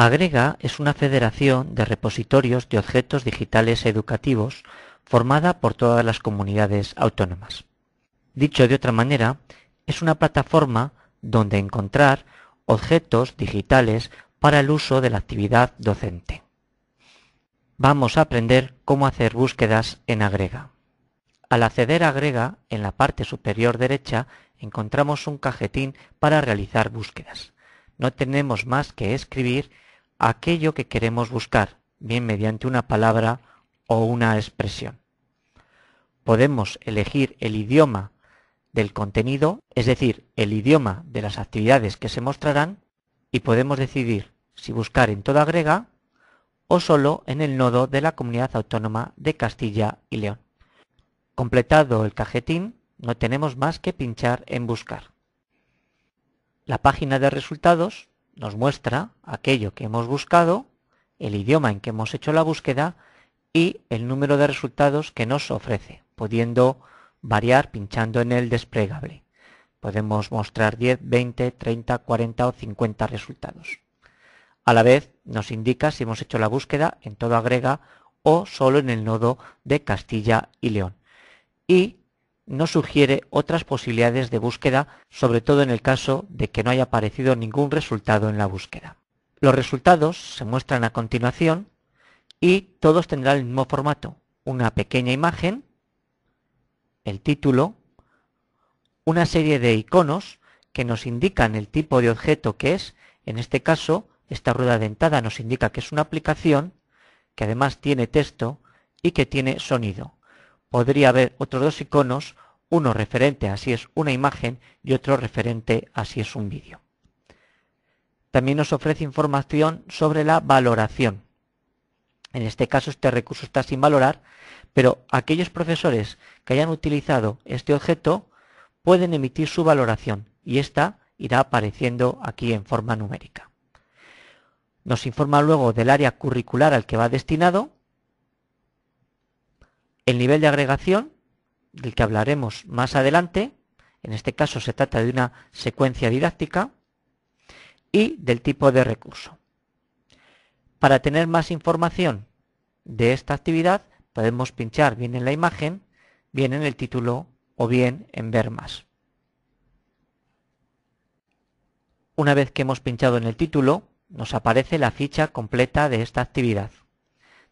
Agrega es una federación de repositorios de objetos digitales educativos formada por todas las comunidades autónomas. Dicho de otra manera, es una plataforma donde encontrar objetos digitales para el uso de la actividad docente. Vamos a aprender cómo hacer búsquedas en Agrega. Al acceder a Agrega, en la parte superior derecha, encontramos un cajetín para realizar búsquedas. No tenemos más que escribir aquello que queremos buscar, bien mediante una palabra o una expresión. Podemos elegir el idioma del contenido, es decir, el idioma de las actividades que se mostrarán, y podemos decidir si buscar en todo agrega o solo en el nodo de la comunidad autónoma de Castilla y León. Completado el cajetín, no tenemos más que pinchar en buscar. La página de resultados nos muestra aquello que hemos buscado, el idioma en que hemos hecho la búsqueda y el número de resultados que nos ofrece, pudiendo variar pinchando en el desplegable. Podemos mostrar 10, 20, 30, 40 o 50 resultados. A la vez nos indica si hemos hecho la búsqueda en todo agrega o solo en el nodo de Castilla y León. Y no sugiere otras posibilidades de búsqueda, sobre todo en el caso de que no haya aparecido ningún resultado en la búsqueda. Los resultados se muestran a continuación y todos tendrán el mismo formato, una pequeña imagen, el título, una serie de iconos que nos indican el tipo de objeto que es, en este caso, esta rueda dentada nos indica que es una aplicación que además tiene texto y que tiene sonido podría haber otros dos iconos, uno referente a si es una imagen y otro referente a si es un vídeo. También nos ofrece información sobre la valoración. En este caso este recurso está sin valorar, pero aquellos profesores que hayan utilizado este objeto pueden emitir su valoración y esta irá apareciendo aquí en forma numérica. Nos informa luego del área curricular al que va destinado el nivel de agregación, del que hablaremos más adelante, en este caso se trata de una secuencia didáctica, y del tipo de recurso. Para tener más información de esta actividad, podemos pinchar bien en la imagen, bien en el título o bien en ver más. Una vez que hemos pinchado en el título, nos aparece la ficha completa de esta actividad.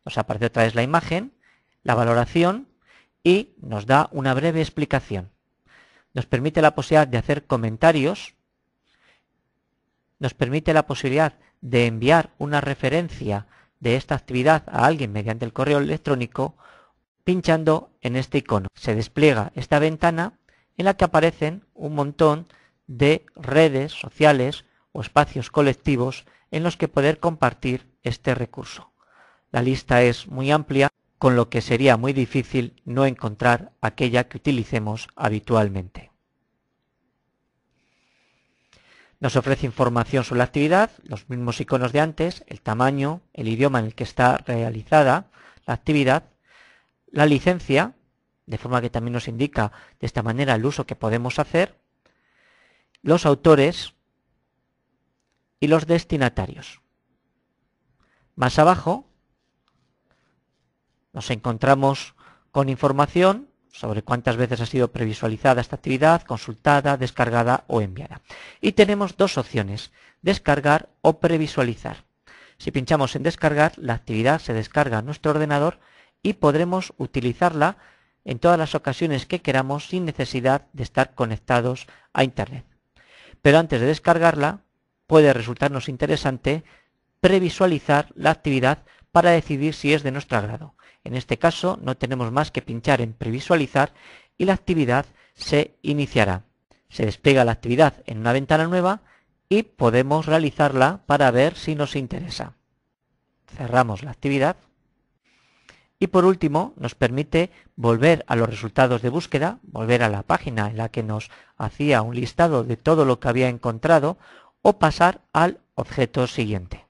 Nos aparece otra vez la imagen la valoración y nos da una breve explicación. Nos permite la posibilidad de hacer comentarios, nos permite la posibilidad de enviar una referencia de esta actividad a alguien mediante el correo electrónico pinchando en este icono. Se despliega esta ventana en la que aparecen un montón de redes sociales o espacios colectivos en los que poder compartir este recurso. La lista es muy amplia con lo que sería muy difícil no encontrar aquella que utilicemos habitualmente. Nos ofrece información sobre la actividad, los mismos iconos de antes, el tamaño, el idioma en el que está realizada la actividad, la licencia, de forma que también nos indica de esta manera el uso que podemos hacer, los autores y los destinatarios. Más abajo nos encontramos con información sobre cuántas veces ha sido previsualizada esta actividad, consultada, descargada o enviada. Y tenemos dos opciones, descargar o previsualizar. Si pinchamos en descargar, la actividad se descarga a nuestro ordenador y podremos utilizarla en todas las ocasiones que queramos sin necesidad de estar conectados a Internet. Pero antes de descargarla, puede resultarnos interesante previsualizar la actividad para decidir si es de nuestro agrado. En este caso no tenemos más que pinchar en previsualizar y la actividad se iniciará. Se despliega la actividad en una ventana nueva y podemos realizarla para ver si nos interesa. Cerramos la actividad. Y por último, nos permite volver a los resultados de búsqueda, volver a la página en la que nos hacía un listado de todo lo que había encontrado o pasar al objeto siguiente.